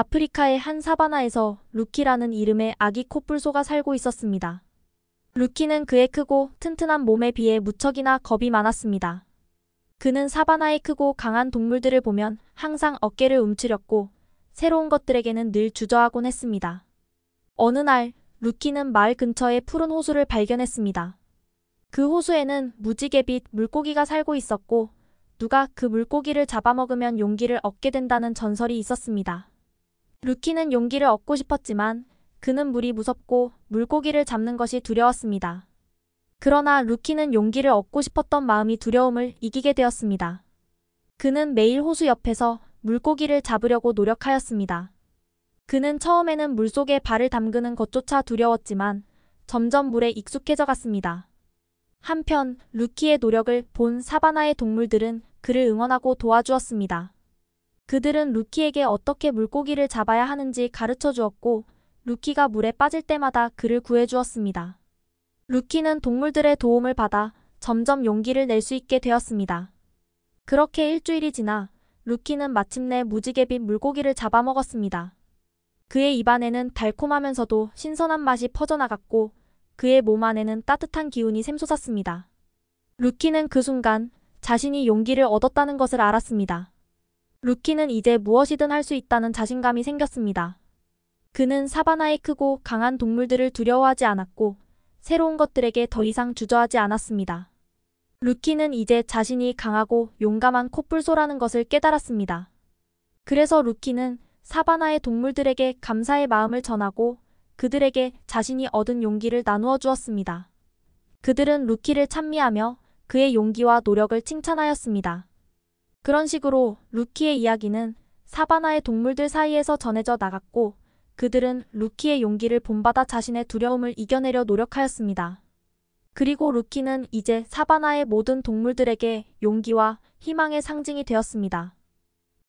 아프리카의 한 사바나에서 루키라는 이름의 아기 코뿔소가 살고 있었습니다. 루키는 그의 크고 튼튼한 몸에 비해 무척이나 겁이 많았습니다. 그는 사바나의 크고 강한 동물들을 보면 항상 어깨를 움츠렸고 새로운 것들에게는 늘 주저하곤 했습니다. 어느 날 루키는 마을 근처에 푸른 호수를 발견했습니다. 그 호수에는 무지개빛 물고기가 살고 있었고 누가 그 물고기를 잡아먹으면 용기를 얻게 된다는 전설이 있었습니다. 루키는 용기를 얻고 싶었지만 그는 물이 무섭고 물고기를 잡는 것이 두려웠습니다. 그러나 루키는 용기를 얻고 싶었던 마음이 두려움을 이기게 되었습니다. 그는 매일 호수 옆에서 물고기를 잡으려고 노력하였습니다. 그는 처음에는 물속에 발을 담그는 것조차 두려웠지만 점점 물에 익숙해져 갔습니다. 한편 루키의 노력을 본 사바나의 동물들은 그를 응원하고 도와주었습니다. 그들은 루키에게 어떻게 물고기를 잡아야 하는지 가르쳐 주었고 루키가 물에 빠질 때마다 그를 구해 주었습니다. 루키는 동물들의 도움을 받아 점점 용기를 낼 수 있게 되었습니다. 그렇게 일주일이 지나 루키는 마침내 무지개빛 물고기를 잡아먹었습니다. 그의 입안에는 달콤하면서도 신선한 맛이 퍼져나갔고 그의 몸 안에는 따뜻한 기운이 샘솟았습니다. 루키는 그 순간 자신이 용기를 얻었다는 것을 알았습니다. 루키는 이제 무엇이든 할 수 있다는 자신감이 생겼습니다. 그는 사바나의 크고 강한 동물들을 두려워하지 않았고 새로운 것들에게 더 이상 주저하지 않았습니다. 루키는 이제 자신이 강하고 용감한 코뿔소라는 것을 깨달았습니다. 그래서 루키는 사바나의 동물들에게 감사의 마음을 전하고 그들에게 자신이 얻은 용기를 나누어 주었습니다. 그들은 루키를 찬미하며 그의 용기와 노력을 칭찬하였습니다. 그런 식으로 루키의 이야기는 사바나의 동물들 사이에서 전해져 나갔고 그들은 루키의 용기를 본받아 자신의 두려움을 이겨내려 노력하였습니다. 그리고 루키는 이제 사바나의 모든 동물들에게 용기와 희망의 상징이 되었습니다.